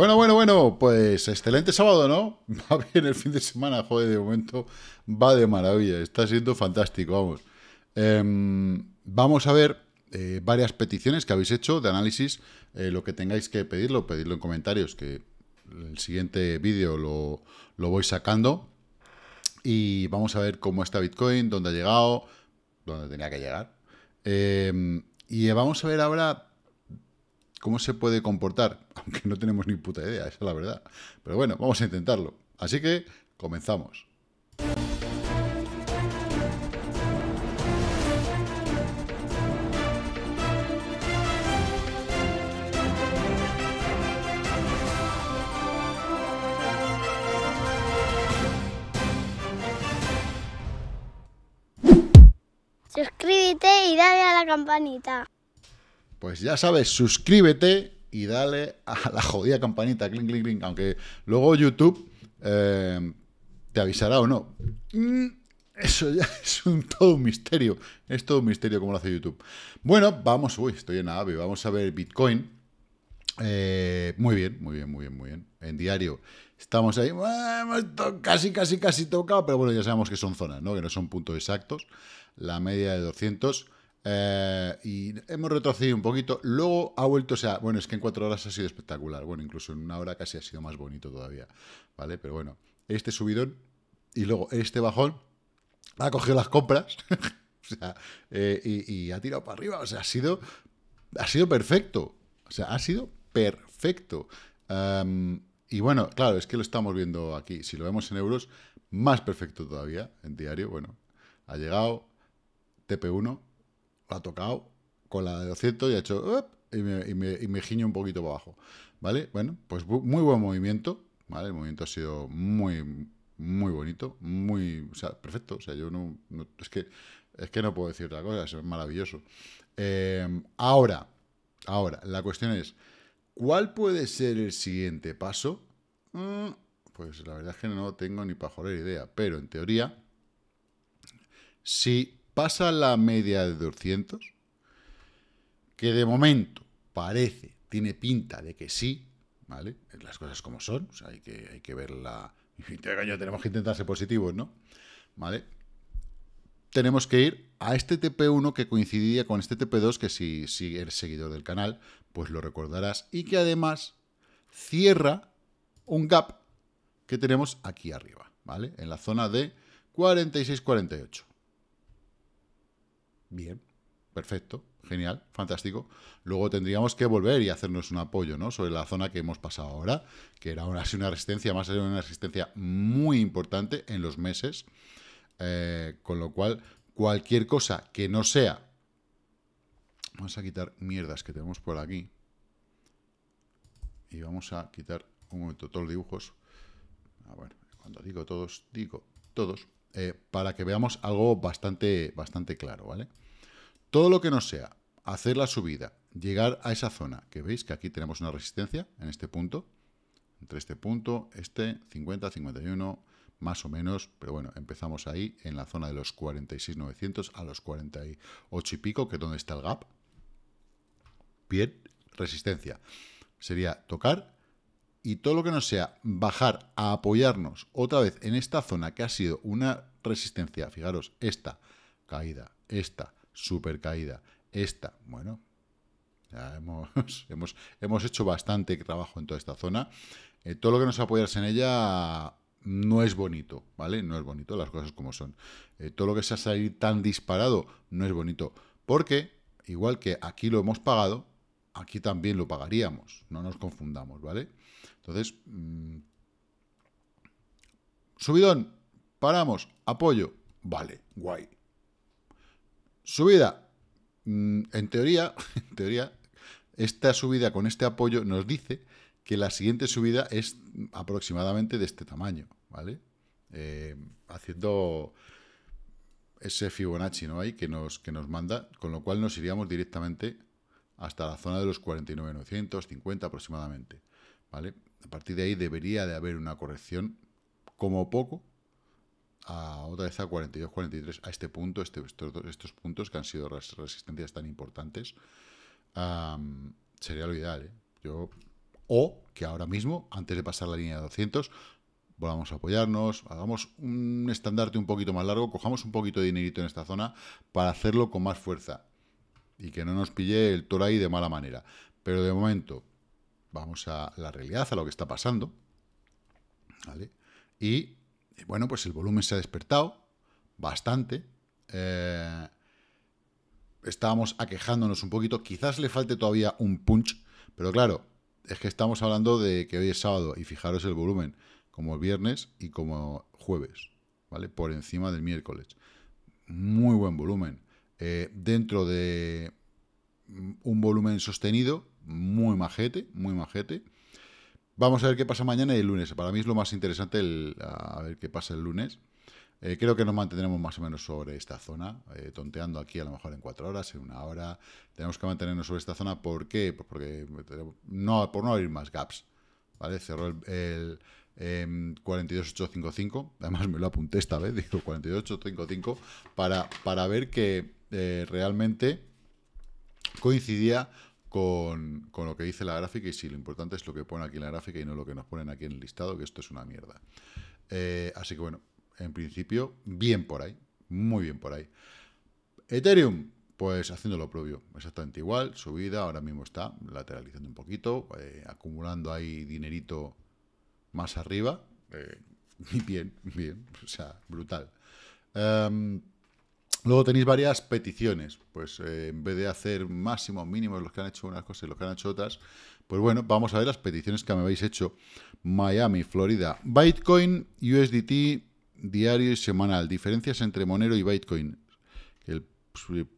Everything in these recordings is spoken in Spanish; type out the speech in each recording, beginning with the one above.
Bueno, bueno, bueno, pues excelente sábado, ¿no? Va bien el fin de semana, joder, de momento va de maravilla, está siendo fantástico, vamos. Em, vamos a ver eh, varias peticiones que habéis hecho de análisis, eh, lo que tengáis que pedirlo, pedirlo en comentarios, que el siguiente vídeo lo, lo voy sacando. Y vamos a ver cómo está Bitcoin, dónde ha llegado, dónde tenía que llegar. Em, y vamos a ver ahora cómo se puede comportar, aunque no tenemos ni puta idea, esa es la verdad. Pero bueno, vamos a intentarlo. Así que comenzamos. Suscríbete y dale a la campanita. Pues ya sabes, suscríbete y dale a la jodida campanita, clink, clink, clink, aunque luego YouTube eh, te avisará o no. Mm, eso ya es todo un misterio, es todo un misterio como lo hace YouTube. Bueno, vamos, uy, estoy en AVE, vamos a ver Bitcoin. Eh, muy bien, muy bien, muy bien, muy bien. En diario estamos ahí, casi, casi, casi tocado, pero bueno, ya sabemos que son zonas, ¿no? que no son puntos exactos. La media de 200 eh, y hemos retrocedido un poquito. Luego ha vuelto, o sea, bueno, es que en cuatro horas ha sido espectacular. Bueno, incluso en una hora casi ha sido más bonito todavía. ¿Vale? Pero bueno, este subidón y luego este bajón ha cogido las compras o sea, eh, y, ha tirado para arriba. O sea, ha sido, ha sido perfecto. O sea, ha sido perfecto. Em, y bueno, claro, es que lo estamos viendo aquí. Si lo vemos en euros, más perfecto todavía en diario. Bueno, ha llegado TP1 ha tocado con la de 200 y ha hecho y me, y, me, giño un poquito para abajo. ¿Vale? Bueno, pues muy buen movimiento. ¿Vale? El movimiento ha sido muy, muy bonito, muy, o sea, perfecto. O sea, yo no, es que es que no puedo decir otra cosa, es maravilloso. Em, ahora, ahora, la cuestión es, ¿cuál puede ser el siguiente paso? Mm, pues la verdad es que no tengo ni para joder idea, pero en teoría, si pasa la media de 200, que de momento parece, tiene pinta de que sí, ¿vale? Las cosas como son, o sea, hay que, hay que verla. Tenemos que intentar ser positivos, ¿no? ¿Vale? Tenemos que ir a este TP1 que coincidía con este TP2, que si, si eres seguidor del canal, pues lo recordarás, y que además cierra un gap que tenemos aquí arriba, ¿vale? En la zona de 46-48. Bien, perfecto, genial, fantástico. Luego tendríamos que volver y hacernos un apoyo ¿no? sobre la zona que hemos pasado ahora, que era una, una resistencia, más era una resistencia muy importante en los meses. Eh, con lo cual, cualquier cosa que no sea... Vamos a quitar mierdas que tenemos por aquí. Y vamos a quitar un momento todos los dibujos. A ah, ver, cuando digo todos, digo todos. Eh, para que veamos algo bastante, bastante claro, ¿vale? Todo lo que no sea hacer la subida, llegar a esa zona, que veis que aquí tenemos una resistencia en este punto, entre este punto, este, 50, 51, más o menos, pero bueno, empezamos ahí en la zona de los 46.900 a los 48 y pico, que es donde está el gap. Bien, resistencia. Sería tocar y todo lo que no sea bajar a apoyarnos otra vez en esta zona que ha sido una resistencia, fijaros, esta caída, esta super caída, esta, bueno, ya hemos, hemos, hecho bastante trabajo en toda esta zona, eh, todo lo que nos apoyarse en ella no es bonito, ¿vale? No es bonito, las cosas como son. Eh, todo lo que sea salir tan disparado no es bonito, porque igual que aquí lo hemos pagado, aquí también lo pagaríamos, no nos confundamos, ¿vale? Entonces, mm, subidón, paramos, apoyo, vale, guay. Subida, mm, en teoría, en teoría, esta subida con este apoyo nos dice que la siguiente subida es aproximadamente de este tamaño, ¿vale? Eh, haciendo ese Fibonacci, ¿no? Ahí que nos, que nos manda, con lo cual nos iríamos directamente hasta la zona de los 49.950 aproximadamente. A partir de ahí debería de haber una corrección, como poco, a otra vez a 42, 43, a este punto, este, estos, puntos que han sido resistencias tan importantes, sería lo ideal, ¿eh? Yo, o que ahora mismo, antes de pasar la línea de 200, volvamos a apoyarnos, hagamos un estandarte un poquito más largo, cojamos un poquito de dinerito en esta zona para hacerlo con más fuerza y que no nos pille el toro ahí de mala manera. Pero de momento, Vamos a la realidad, a lo que está pasando. Y, bueno, pues el volumen se ha despertado bastante. Eh, estábamos aquejándonos un poquito. Quizás le falte todavía un punch, pero claro, es que estamos hablando de que hoy es sábado y fijaros el volumen, como viernes y como jueves, ¿vale? Por encima del miércoles. Muy buen volumen. Eh, dentro de un volumen sostenido, muy majete, muy majete. Vamos a ver qué pasa mañana y el lunes. Para mí es lo más interesante el, a ver qué pasa el lunes. Eh, creo que nos mantendremos más o menos sobre esta zona, eh, tonteando aquí a lo mejor en cuatro horas, en una hora. Tenemos que mantenernos sobre esta zona. ¿Por qué? Pues porque no, por no abrir más gaps. ¿vale? Cerró el, 42855. Em, Además me lo apunté esta vez, digo 42855, para, para ver que eh, realmente coincidía con, lo que dice la gráfica y si lo importante es lo que pone aquí en la gráfica y no lo que nos ponen aquí en el listado, que esto es una mierda. Eh, así que bueno, en principio, bien por ahí, muy bien por ahí. Ethereum, pues haciendo lo propio, exactamente igual, subida, ahora mismo está lateralizando un poquito, eh, acumulando ahí dinerito más arriba, eh, bien, bien, o sea, brutal. Em, Luego tenéis varias peticiones, pues eh, en vez de hacer máximos mínimos los que han hecho unas cosas y los que han hecho otras, pues bueno, vamos a ver las peticiones que me habéis hecho. Miami, Florida, Bitcoin, USDT, diario y semanal, diferencias entre Monero y Bitcoin. El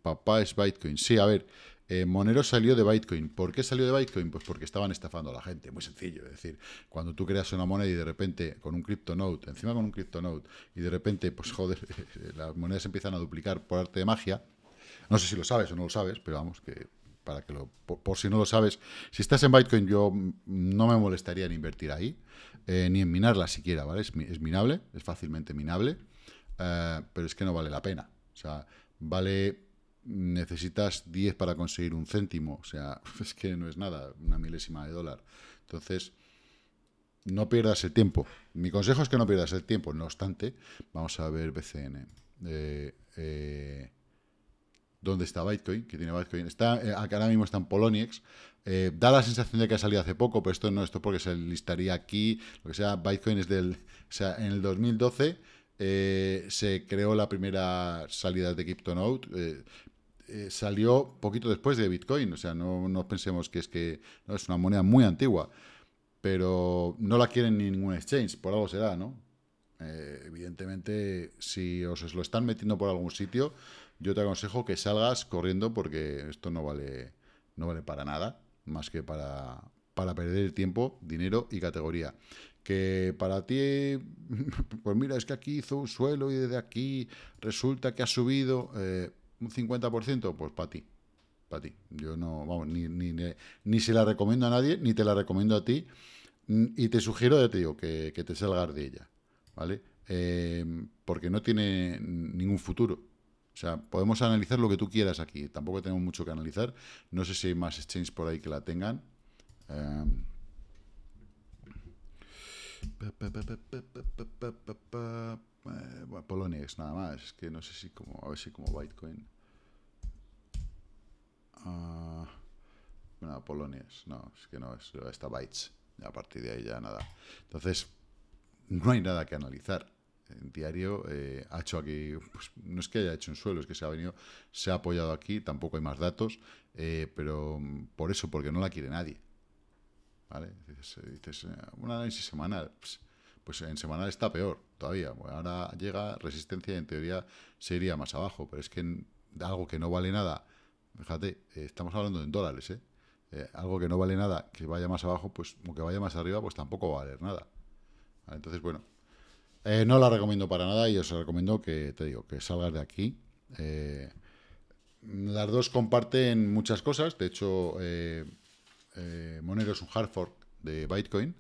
papá es Bitcoin. Sí, a ver, eh, Monero salió de Bitcoin. ¿Por qué salió de Bitcoin? Pues porque estaban estafando a la gente. Muy sencillo. Es decir, cuando tú creas una moneda y de repente con un note, encima con un note y de repente, pues joder, las monedas empiezan a duplicar por arte de magia. No sé si lo sabes o no lo sabes, pero vamos, que para que lo, por, si no lo sabes, si estás en Bitcoin, yo no me molestaría en invertir ahí, eh, ni en minarla siquiera, ¿vale? Es, minable, es fácilmente minable, eh, pero es que no vale la pena. O sea, vale necesitas 10 para conseguir un céntimo. O sea, es que no es nada, una milésima de dólar. Entonces, no pierdas el tiempo. Mi consejo es que no pierdas el tiempo. No obstante, vamos a ver BCN. Eh, eh, ¿Dónde está Bitcoin? ¿Qué tiene Bitcoin? Está, eh, ahora mismo está en Poloniex. Eh, da la sensación de que ha salido hace poco, pero esto no, esto porque se listaría aquí. Lo que sea, Bitcoin es del... O sea, en el 2012... Eh, se creó la primera salida de CryptoNote. Eh, eh, salió poquito después de Bitcoin. O sea, no pensemos que es que es una moneda muy antigua. Pero no la quieren ningún exchange, por algo será, ¿no? Eh, evidentemente, si os lo están metiendo por algún sitio, yo te aconsejo que salgas corriendo porque esto no vale, no vale para nada, más que para, para perder tiempo, dinero y categoría. Que para ti, pues mira, es que aquí hizo un suelo y desde aquí resulta que ha subido. Eh, un 50%, pues para ti. Para ti. Yo no, vamos, ni, ni, ni, ni, se la recomiendo a nadie, ni te la recomiendo a ti. Y te sugiero, ya te digo, que, te salgas de ella. ¿Vale? Eh, porque no tiene ningún futuro. O sea, podemos analizar lo que tú quieras aquí. Tampoco tenemos mucho que analizar. No sé si hay más exchanges por ahí que la tengan. Eh, Poloniex nada más, que no sé si como, a ver si como Bitcoin. Uh, no, No, es que no, es, está Bytes. A partir de ahí ya nada. Entonces, no hay nada que analizar. en diario eh, ha hecho aquí, pues, no es que haya hecho un suelo, es que se ha venido, se ha apoyado aquí, tampoco hay más datos, eh, pero mm, por eso, porque no la quiere nadie. ¿Vale? Dices, eh, un análisis semanal. Pues, pues, en semanal está peor todavía. ahora llega resistencia y en teoría se iría más abajo, pero es que algo que no vale nada Fíjate, eh, estamos hablando en dólares, ¿eh? Eh, Algo que no vale nada, que vaya más abajo, pues, o que vaya más arriba, pues tampoco va a valer nada. Ah, entonces, bueno, no la recomiendo para nada y os recomiendo que, te digo, que salgas de aquí. las dos comparten muchas cosas, de hecho, Monero es un hard fork de Bitcoin.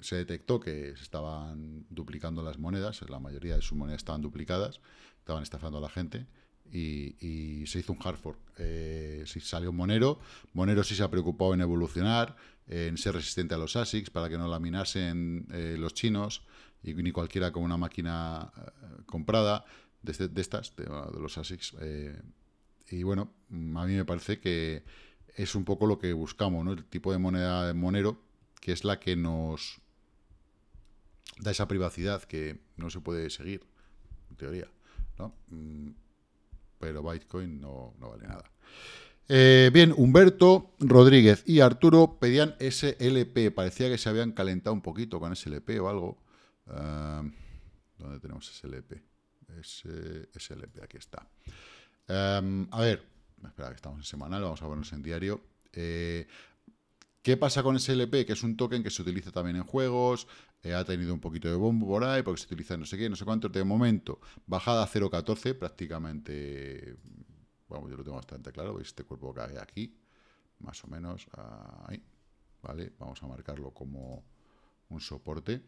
se detectó que se estaban duplicando las monedas, la mayoría de sus monedas estaban duplicadas, estaban estafando a la gente y, se hizo un hard fork. Eh, si salió Monero, Monero sí se ha preocupado en evolucionar, en ser resistente a los ASICs para que no laminasen eh, los chinos y ni cualquiera con una máquina eh, comprada de, este, de estas, de, los ASICs. y bueno, a mí me parece que es un poco lo que buscamos, ¿no? el tipo de moneda de Monero, que es la que nos da esa privacidad que no se puede seguir, en teoría. ¿no? Mm, pero Bitcoin no, vale nada. Eh, bien, Humberto Rodríguez y Arturo pedían SLP. Parecía que se habían calentado un poquito con SLP o algo. Em, ¿Dónde tenemos SLP? SLP, aquí está. Em, a ver, espera que estamos en semanal, vamos a ponernos en diario. Eh, ¿Qué pasa con SLP? Que es un token que se utiliza también en juegos, eh, ha tenido un poquito de bombo por ahí, porque se utiliza no sé qué, no sé cuánto, de momento, bajada a 0,14, prácticamente, vamos, yo lo tengo bastante claro, Este cuerpo que hay aquí, más o menos, ahí, ¿vale? Vamos a marcarlo como un soporte.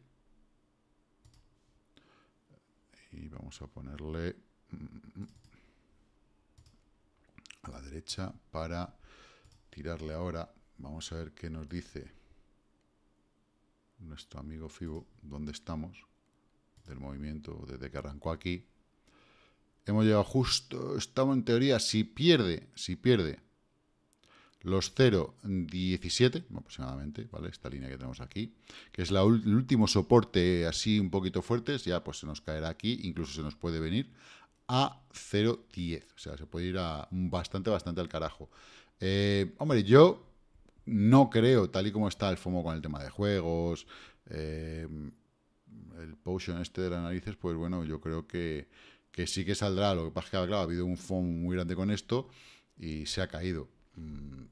Y vamos a ponerle mm, mm, mm, a la derecha para tirarle ahora. Vamos a ver qué nos dice nuestro amigo Fibo, dónde estamos, del movimiento desde que arrancó aquí. Hemos llegado justo, estamos en teoría, si pierde, si pierde los 0,17 aproximadamente, ¿vale? Esta línea que tenemos aquí, que es el último soporte así un poquito fuerte, ya pues se nos caerá aquí, incluso se nos puede venir a 0,10. O sea, se puede ir a bastante, bastante al carajo. Eh, hombre, yo no creo, tal y como está el FOMO con el tema de juegos, eh, el potion este de las narices, pues bueno, yo creo que, sí que saldrá. Lo que pasa es que, ha habido un FOMO muy grande con esto y se ha caído. Mm.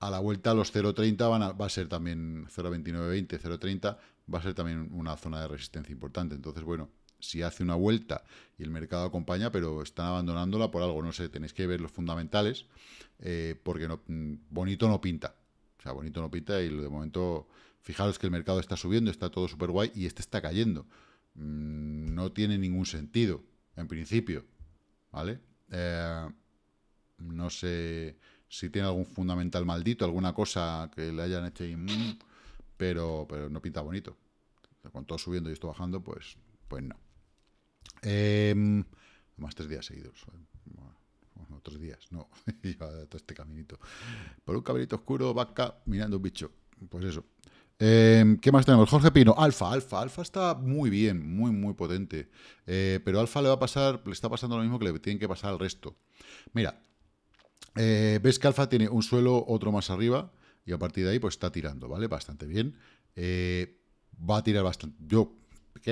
A la vuelta los 0.30 van a, va a ser también 0.29.20, 0.30, va a ser también una zona de resistencia importante. Entonces, bueno, si hace una vuelta y el mercado acompaña, pero están abandonándola por algo, no sé, tenéis que ver los fundamentales, eh, porque no, mm, bonito no pinta. O sea, bonito no pinta y de momento, fijaros que el mercado está subiendo, está todo súper guay y este está cayendo. Mm, no tiene ningún sentido, en principio, ¿vale? Eh, no sé si tiene algún fundamental maldito, alguna cosa que le hayan hecho ahí mm, pero, pero no pinta bonito. Con todo subiendo y esto bajando, pues, pues no. Em, más tres días seguidos. Eh. Bueno, otros días, no. Lleva todo este caminito. Por un caminito oscuro, vaca, mirando un bicho. Pues eso. Em, ¿Qué más tenemos? Jorge Pino, Alfa, Alfa, Alfa está muy bien, muy, muy potente. Eh, pero Alfa le va a pasar, le está pasando lo mismo que le tienen que pasar al resto. Mira, eh, ves que Alfa tiene un suelo, otro más arriba, y a partir de ahí, pues está tirando, ¿vale? Bastante bien. va a tirar bastante. Yo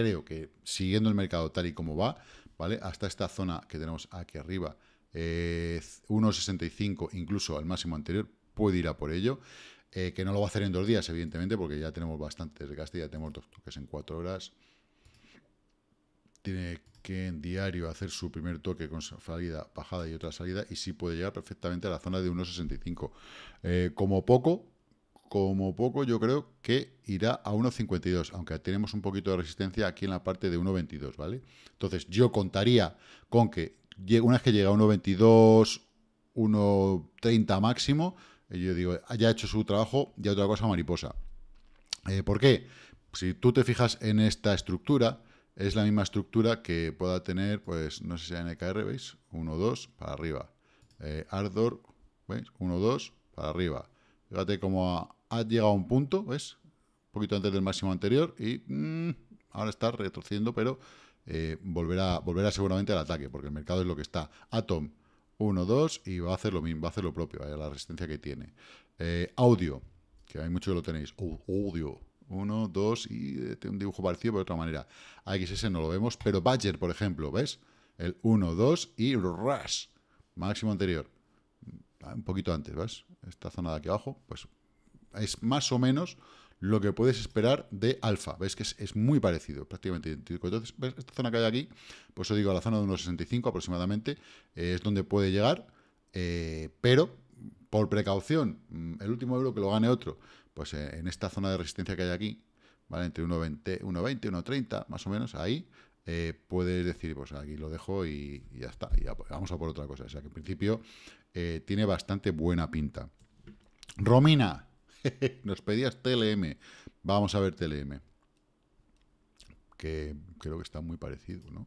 creo que siguiendo el mercado tal y como va, ¿vale? Hasta esta zona que tenemos aquí arriba, 1,65, eh, incluso al máximo anterior, puede ir a por ello. Eh, que no lo va a hacer en dos días, evidentemente, porque ya tenemos bastante desgaste, ya tenemos dos toques en cuatro horas. Tiene que en diario hacer su primer toque con salida, bajada y otra salida, y sí puede llegar perfectamente a la zona de 1,65. Eh, como poco, como poco yo creo que irá a 1.52, aunque tenemos un poquito de resistencia aquí en la parte de 1.22, ¿vale? Entonces yo contaría con que una vez que llega a 1.22, 1.30 máximo, eh, yo digo, haya hecho su trabajo, ya otra cosa mariposa. Eh, ¿Por qué? Si tú te fijas en esta estructura, es la misma estructura que pueda tener, pues, no sé si en NKR, ¿veis? 1, 2, para arriba. Eh, Ardor, ¿veis? 1, 2, para arriba. Fíjate cómo ha, llegado a un punto, ¿ves? Un poquito antes del máximo anterior y mm, ahora está retrocediendo, pero eh, volverá, volverá seguramente al ataque, porque el mercado es lo que está. Atom 1, 2 y va a hacer lo mismo, va a hacer lo propio, vaya, la resistencia que tiene. Eh, audio, que hay muchos que lo tenéis. Uh, audio. 1, 2 y eh, un dibujo parecido, pero de otra manera. AXS no lo vemos, pero Badger, por ejemplo, ¿ves? El 1, 2 y Rush. Máximo anterior. Ah, un poquito antes, ¿ves? Esta zona de aquí abajo, pues es más o menos lo que puedes esperar de alfa. ¿Ves que es, muy parecido, prácticamente idéntico? Entonces, ¿ves? Esta zona que hay aquí, pues os digo, la zona de 1,65 aproximadamente, eh, es donde puede llegar, eh, pero por precaución, mm, el último euro que lo gane otro, pues eh, en esta zona de resistencia que hay aquí, ¿vale? Entre 1,20, 1,30, más o menos, ahí, eh, puedes decir, pues aquí lo dejo y, ya está, vamos a por otra cosa. O sea que en principio eh, tiene bastante buena pinta. Romina, nos pedías TLM. Vamos a ver TLM. Que creo que está muy parecido, ¿no?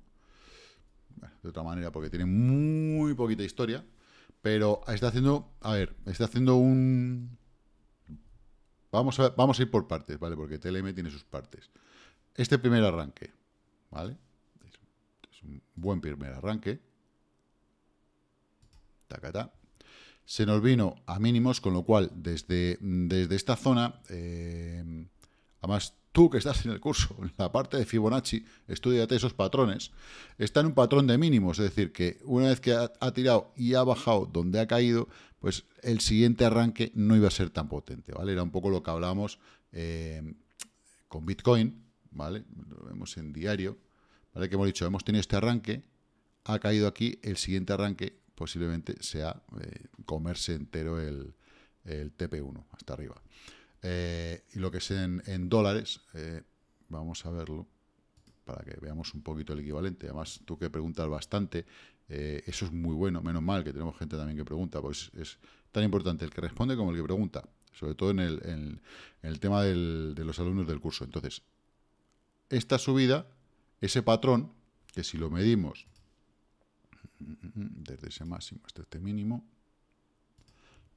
de otra manera, porque tiene muy poquita historia. Pero está haciendo, a ver, está haciendo un... Vamos a, vamos a ir por partes, ¿vale? Porque TLM tiene sus partes. Este primer arranque, ¿vale? Es un buen primer arranque. Se nos vino a mínimos, con lo cual, desde, desde esta zona, eh, además tú que estás en el curso, en la parte de Fibonacci, estudiate esos patrones, está en un patrón de mínimos, es decir, que una vez que ha, tirado y ha bajado donde ha caído, pues el siguiente arranque no iba a ser tan potente, ¿vale? Era un poco lo que hablábamos eh, con Bitcoin, ¿vale? Lo vemos en diario, ¿vale? Que hemos dicho, hemos tenido este arranque, ha caído aquí, el siguiente arranque posiblemente sea eh, comerse entero el, TP1 hasta arriba. Eh, y lo que es en, dólares, eh, vamos a verlo para que veamos un poquito el equivalente. Además, tú que preguntas bastante, eso es muy bueno, menos mal que tenemos gente también que pregunta, pues es tan importante el que responde como el que pregunta, sobre todo en el, tema de los alumnos del curso. Entonces, esta subida ese patrón, que si lo medimos desde ese máximo hasta este mínimo,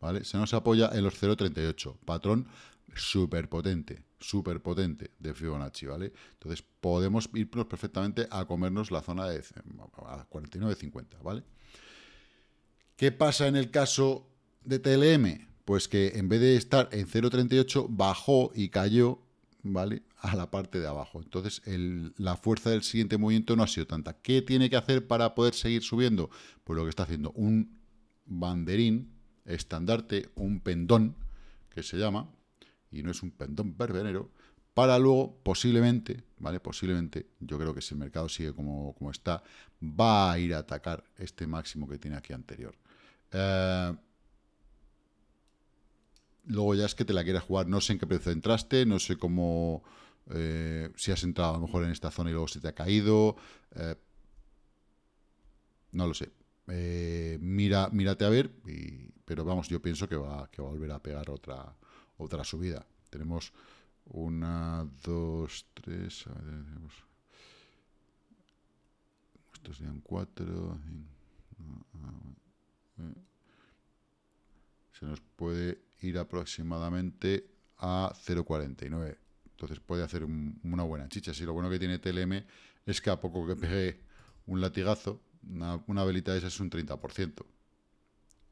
¿vale? Se nos apoya en los 0.38, patrón súper potente, súper potente de Fibonacci, ¿vale? Entonces podemos irnos perfectamente a comernos la zona de 49.50, ¿vale? ¿Qué pasa en el caso de TLM? Pues que en vez de estar en 0.38 bajó y cayó, ¿vale? a la parte de abajo. Entonces, la fuerza del siguiente movimiento no ha sido tanta. ¿Qué tiene que hacer para poder seguir subiendo? Pues lo que está haciendo un banderín, estandarte, un pendón, que se llama, y no es un pendón verbenero, para luego, posiblemente, ¿vale? Posiblemente, yo creo que si el mercado sigue como, como está, va a ir a atacar este máximo que tiene aquí anterior. Eh, luego ya es que te la quieras jugar. No sé en qué precio entraste, no sé cómo eh, si has entrado a lo mejor en esta zona y luego se te ha caído. Eh, no lo sé. Eh, mira, mírate a ver, pero vamos, yo pienso que va, a volver a pegar otra, otra subida. Tenemos una, dos, tres, Estos serían cuatro. se nos puede ir aproximadamente a 0,49. Entonces puede hacer una buena chicha. Si lo bueno que tiene TLM es que a poco que pegue un latigazo, una, velita de esa es un 30%.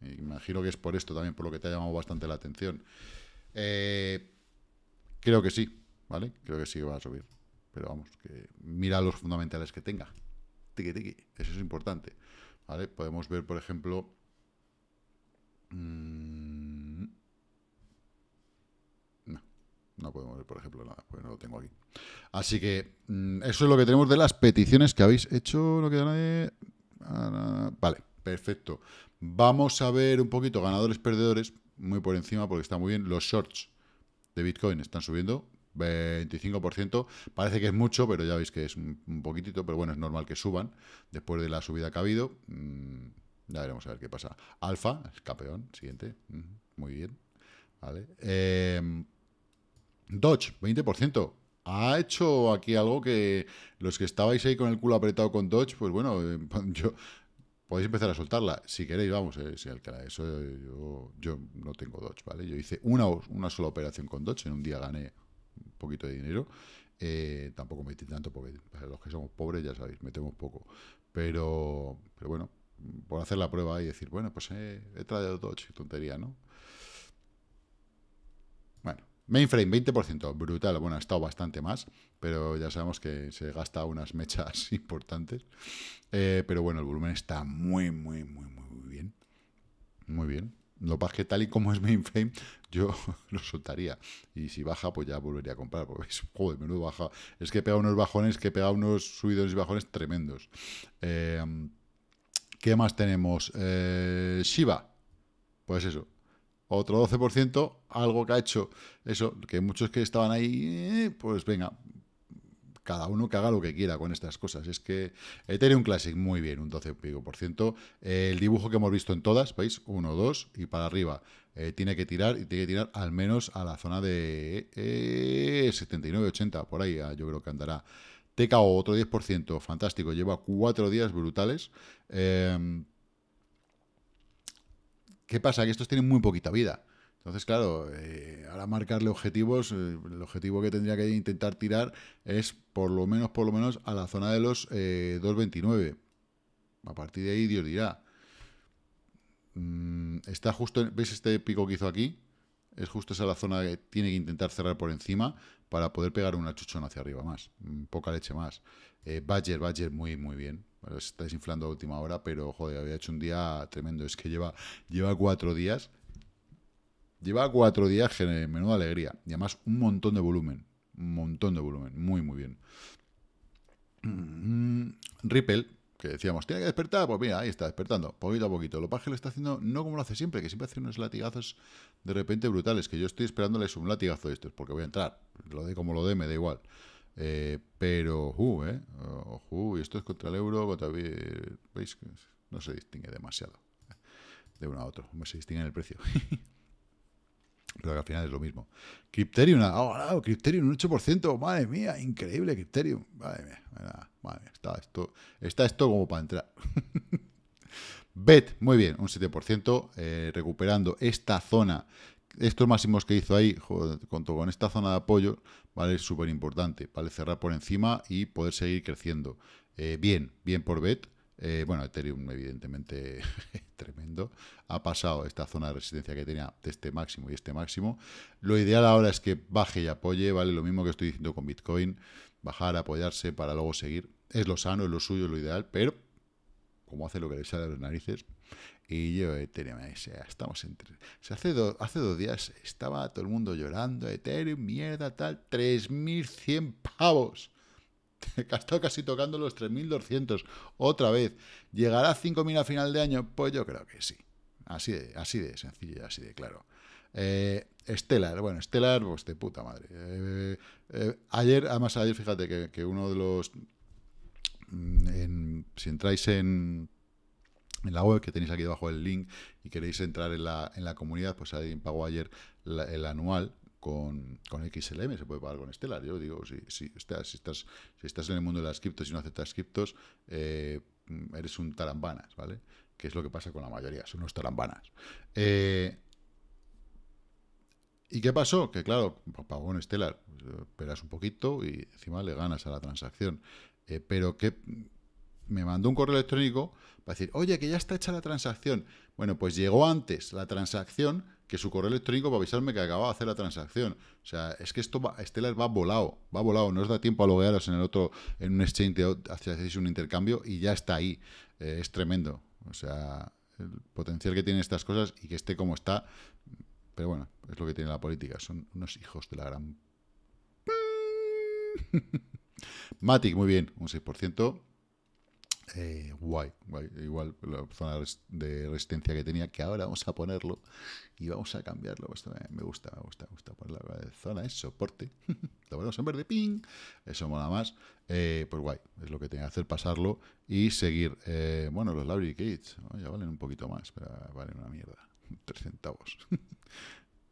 Y imagino que es por esto también, por lo que te ha llamado bastante la atención. Eh, creo que sí, ¿vale? Creo que sí va a subir. Pero vamos, que mira los fundamentales que tenga. Tiki, tiki. Eso es importante. ¿Vale? Podemos ver, por ejemplo... Mm, No podemos ver, por ejemplo, nada, porque no lo tengo aquí. Así que mm, eso es lo que tenemos de las peticiones que habéis hecho. No queda nadie. vale, perfecto. Vamos a ver un poquito ganadores, perdedores, muy por encima, porque está muy bien. Los shorts de Bitcoin están subiendo 25%. Parece que es mucho, pero ya veis que es un, poquitito, pero bueno, es normal que suban después de la subida que ha habido. Mm, ya veremos a ver qué pasa. Alfa, el campeón, siguiente. Mm, muy bien. Vale. Em, Dodge, 20%. Ha hecho aquí algo que los que estabais ahí con el culo apretado con Dodge, pues bueno, eh, yo podéis empezar a soltarla. Si queréis, vamos, eh, si el que eso eh, yo, no tengo Dodge, ¿vale? Yo hice una, una sola operación con Dodge, en un día gané un poquito de dinero. tampoco metí tanto porque los que somos pobres, ya sabéis, metemos poco. Pero, bueno, por hacer la prueba y decir, bueno, pues he traído Dodge, tontería, ¿no? Mainframe, 20%, brutal. Bueno, ha estado bastante más, pero ya sabemos que se gasta unas mechas importantes. Eh, pero bueno, el volumen está muy, muy, muy, muy bien. Muy bien. Lo que que tal y como es mainframe, yo lo soltaría. Y si baja, pues ya volvería a comprar. Porque joder, menudo baja. Es que pega unos bajones, que pega unos subidos y bajones tremendos. Eh, ¿Qué más tenemos? Eh, Shiva. Pues eso, otro 12%, algo que ha hecho eso, que muchos que estaban ahí, eh, pues venga, cada uno que haga lo que quiera con estas cosas. Es que Ethereum Classic, muy bien, un 12 por ciento. El dibujo que hemos visto en todas, ¿veis? 1, 2 y para arriba. Eh, tiene que tirar y tiene que tirar al menos a la zona de 79, eh, 80, por ahí ah, yo creo que andará. TKO, otro 10%, fantástico, lleva cuatro días brutales. Em, ¿Qué pasa? Que estos tienen muy poquita vida. Entonces, claro, eh, ahora marcarle objetivos, eh, el objetivo que tendría que intentar tirar es por lo menos, por lo menos, a la zona de los 2.29. Eh, a partir de ahí, Dios dirá. Mm, está justo, en, ¿veis este pico que hizo aquí? es justo esa la zona que tiene que intentar cerrar por encima para poder pegar un achuchón hacia arriba más, mm, poca leche más. Eh, Badger, Badger muy, muy bien. estáis inflando está desinflando a última hora, pero joder, había hecho un día tremendo. Es que lleva, lleva cuatro días. Lleva cuatro días, menuda alegría. Y además un montón de volumen. Un montón de volumen. Muy, muy bien. Mm, mm, Ripple, que decíamos, tiene que despertar, pues mira, ahí está despertando, poquito a poquito. Lo paje lo está haciendo no como lo hace siempre, que siempre hace unos latigazos de repente brutales, que yo estoy esperándoles un latigazo de estos, porque voy a entrar, lo de como lo dé, me da igual. Eh, pero, uh, ¿eh? Uh, y esto es contra el euro, contra... ¿Veis? No se distingue demasiado eh, de uno a otro, no se distingue en el precio. pero que al final es lo mismo. Crypterium, ha oh, un 8%, madre mía, increíble Crypterium. Madre mía, madre está esto, está esto como para entrar. BET, muy bien, un 7%, eh, recuperando esta zona, estos máximos que hizo ahí, joder, con, con esta zona de apoyo, ¿vale? Es súper importante, ¿vale? Cerrar por encima y poder seguir creciendo. Eh, bien, bien por BET. Eh, bueno, Ethereum evidentemente tremendo. Ha pasado esta zona de resistencia que tenía de este máximo y este máximo. Lo ideal ahora es que baje y apoye, ¿vale? Lo mismo que estoy diciendo con Bitcoin. Bajar, apoyarse para luego seguir. Es lo sano, es lo suyo, es lo ideal, pero como hace lo que le sale a los narices. Y yo, Ethereum, estamos entre... hace, hace dos días estaba todo el mundo llorando, Ethereum, mierda, tal, 3.100 pavos. ha estado casi tocando los 3.200 otra vez. ¿Llegará a 5.000 a final de año? Pues yo creo que sí. Así de, así de sencillo así de claro. Estelar, eh, bueno, Stellar, pues de puta madre. Eh, eh, ayer, además ayer, fíjate que, uno de los... Mm, si entráis en, en, la web, que tenéis aquí debajo el link, y queréis entrar en la, comunidad, pues alguien pagó ayer el anual con, XLM, se puede pagar con Stellar. Yo digo, si, estás, si, estás, en el mundo de las criptos y no aceptas criptos, eh, eres un tarambanas, ¿vale? Que es lo que pasa con la mayoría, son unos tarambanas. Eh, ¿Y qué pasó? Que claro, pues pagó con Stellar, esperas pues, eh, un poquito y encima le ganas a la transacción. pero que me mandó un correo electrónico para decir, oye, que ya está hecha la transacción. Bueno, pues llegó antes la transacción que su correo electrónico va a avisarme que acababa de hacer la transacción. O sea, es que esto va, Stellar va volado, va volado, no os da tiempo a loguearos en el otro, en un exchange, hacéis un intercambio y ya está ahí. Eh, es tremendo. O sea, el potencial que tienen estas cosas y que esté como está. Pero bueno, es lo que tiene la política. Son unos hijos de la gran... Matic, muy bien, un 6%. Eh, guay, igual la zona de resistencia que tenía, que ahora vamos a ponerlo y vamos a cambiarlo. Pues, eh, me, gusta, me gusta, me gusta poner la zona de soporte. lo ponemos en verde, ping, eso mola más. Eh, pues guay, es lo que tenía que hacer, pasarlo y seguir. bueno, los larry ¿no? ya valen un poquito más, pero valen una mierda, 3 centavos.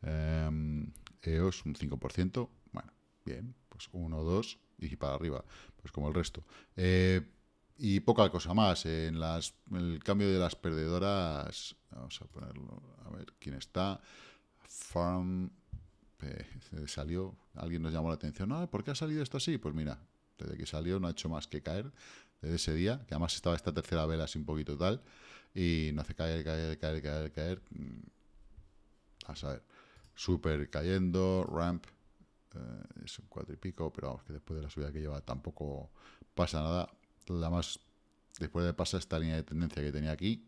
Em, EOS un 5%, bueno, bien, pues 1, 2 y para arriba, pues como el resto. Eh y poca cosa más. En, las, el cambio de las perdedoras, vamos a ponerlo, a ver quién está. Farm eh, salió, alguien nos llamó la atención. Ah, ¿Por qué ha salido esto así? Pues mira, desde que salió no ha hecho más que caer desde ese día, que además estaba esta tercera vela sin un poquito tal, y no hace caer, caer, caer, caer, caer. Mm, a saber, super cayendo, ramp, eh, es un cuatro y pico, pero vamos, que después de la subida que lleva tampoco pasa nada la más, después de pasar esta línea de tendencia que tenía aquí,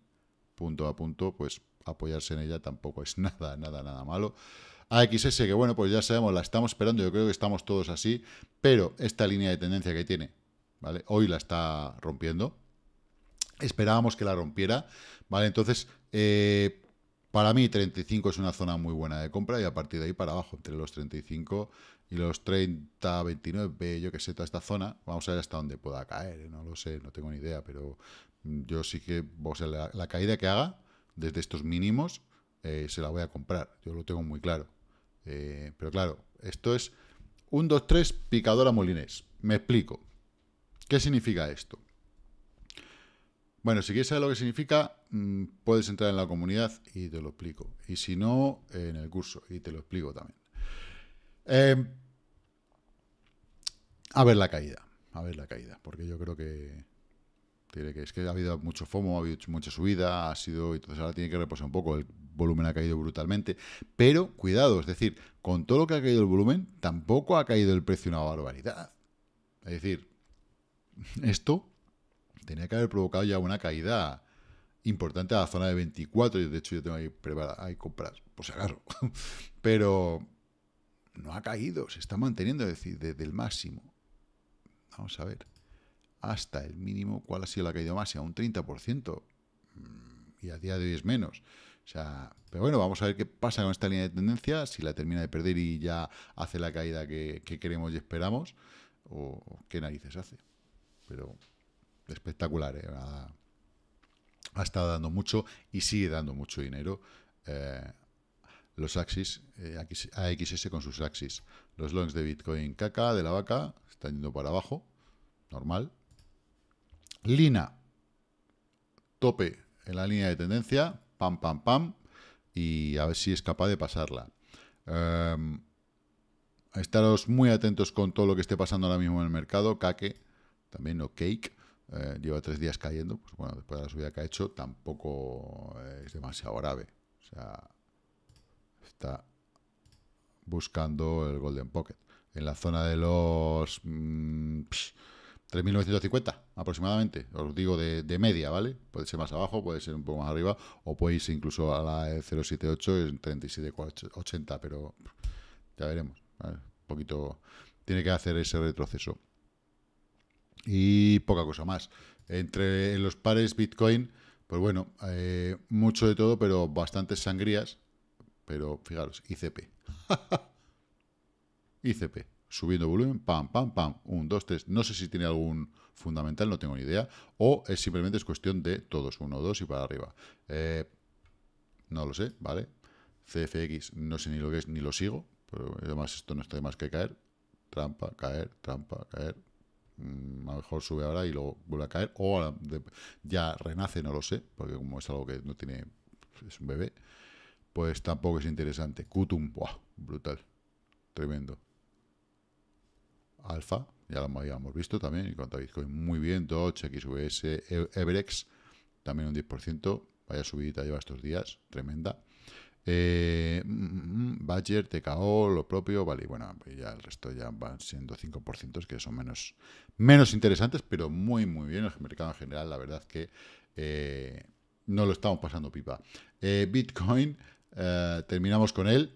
punto a punto, pues apoyarse en ella tampoco es nada, nada, nada malo. AXS, que bueno, pues ya sabemos, la estamos esperando, yo creo que estamos todos así, pero esta línea de tendencia que tiene, ¿vale? Hoy la está rompiendo. Esperábamos que la rompiera, ¿vale? Entonces, eh, para mí 35 es una zona muy buena de compra y a partir de ahí para abajo, entre los 35 y los 30, 29, yo que sé, toda esta zona, vamos a ver hasta dónde pueda caer, no lo sé, no tengo ni idea, pero yo sí que, o la, caída que haga desde estos mínimos eh, se la voy a comprar, yo lo tengo muy claro. Eh, pero claro, esto es un 2-3 picadora molinés, me explico. ¿Qué significa esto? Bueno, si quieres saber lo que significa, mm, puedes entrar en la comunidad y te lo explico. Y si no, en el curso y te lo explico también. Em, a ver la caída, a ver la caída, porque yo creo que es que ha habido mucho FOMO, ha habido mucha subida, ha sido entonces ahora tiene que reposar un poco, el volumen ha caído brutalmente, pero cuidado, es decir, con todo lo que ha caído el volumen, tampoco ha caído el precio una barbaridad. Es decir, esto tenía que haber provocado ya una caída importante a la zona de 24, y de hecho yo tengo ahí preparada, ahí compras, Pues si acaso. Pero no ha caído, se está manteniendo, es decir, desde el máximo. Vamos a ver. Hasta el mínimo, ¿cuál ha sido la caída máxima? Un 30%. Mm, y a día de hoy es menos. O sea, pero bueno, vamos a ver qué pasa con esta línea de tendencia, si la termina de perder y ya hace la caída que, queremos y esperamos, o, qué narices hace. Pero espectacular, ¿eh? ha, estado dando mucho y sigue dando mucho dinero. Eh, los axis, eh, AXS con sus axis. Los longs de Bitcoin caca de la vaca, Está yendo para abajo, normal. Lina, tope en la línea de tendencia, pam, pam, pam, y a ver si es capaz de pasarla. Em, estaros muy atentos con todo lo que esté pasando ahora mismo en el mercado, Cake, también o cake, lleva tres días cayendo, pues bueno, después de la subida que ha hecho, tampoco eh, es demasiado grave. O sea, está buscando el Golden Pocket. En la zona de los 3.950 mm, aproximadamente, os digo de, media, ¿vale? Puede ser más abajo, puede ser un poco más arriba, o podéis incluso a la 078 en 37,80, pero ya veremos. Un poquito tiene que hacer ese retroceso. Y poca cosa más. Entre los pares Bitcoin, pues bueno, eh, mucho de todo, pero bastantes sangrías. Pero fijaros, ICP. ICP. Subiendo volumen, pam, pam, pam. Un, dos, tres. No sé si tiene algún fundamental, no tengo ni idea. O es simplemente es cuestión de todos, uno, dos y para arriba. Eh, no lo sé, ¿vale? CFX no sé ni lo que es ni lo sigo. Pero además esto no está más que caer. Trampa, caer, trampa, caer. Mm, a lo mejor sube ahora y luego vuelve a caer. O ya renace, no lo sé. Porque como es algo que no tiene... Es un bebé pues tampoco es interesante. Kutum, ¡buah! Brutal. Tremendo. Alfa, ya lo habíamos visto también, y cuanto Bitcoin, muy bien. Doge, XVS, Everex, también un 10%. Vaya subidita lleva estos días, tremenda. Eh, mm, mm, mm, Badger, TKO, lo propio, vale, bueno, pues ya el resto ya van siendo 5% que son menos, menos interesantes, pero muy, muy bien. El mercado en general, la verdad que eh, no lo estamos pasando pipa. Eh, Bitcoin, eh, terminamos con él.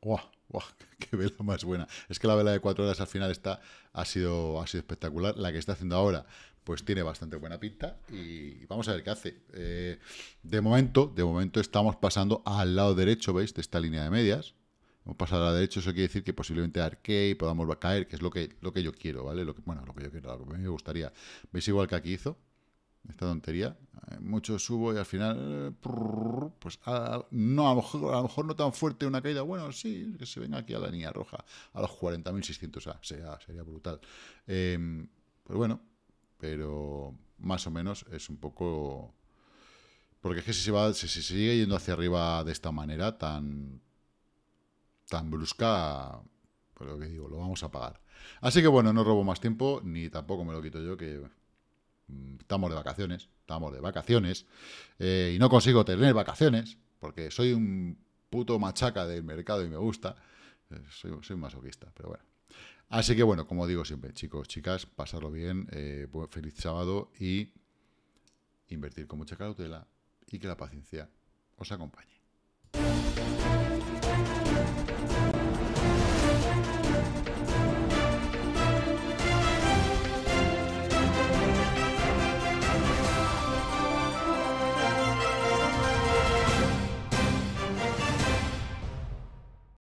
¡Guau! ¡Qué vela más buena! Es que la vela de cuatro horas al final está, ha, sido, sido espectacular. La que está haciendo ahora, pues tiene bastante buena pinta y vamos a ver qué hace. Eh, de momento, de momento estamos pasando al lado derecho, ¿veis? De esta línea de medias. Hemos pasar a la derecha. eso quiere decir que posiblemente arque y podamos caer, que es lo que, lo que yo quiero, ¿vale? Lo que, bueno, lo que yo quiero, lo que me gustaría. ¿Veis igual que aquí hizo? esta tontería. Eh, mucho subo y al final, eh, pues no, a lo, mejor, no tan fuerte una caída. Bueno, sí, que se venga aquí a la línea roja, a los 40.600. a ah, sería, sería brutal. Em, pero pues bueno, pero más o menos es un poco... Porque es que si se, va, si se sigue yendo hacia arriba de esta manera tan, tan brusca, pues lo que digo, lo vamos a pagar. Así que bueno, no robo más tiempo, ni tampoco me lo quito yo, que Mm, estamos de vacaciones, estamos de vacaciones, eh, y no consigo tener vacaciones, porque soy un puto machaca del mercado y me gusta, eh, soy, un masoquista, pero bueno. Así que bueno, como digo siempre, chicos, chicas, pasarlo bien, eh, feliz sábado y invertir con mucha cautela y que la paciencia os acompañe.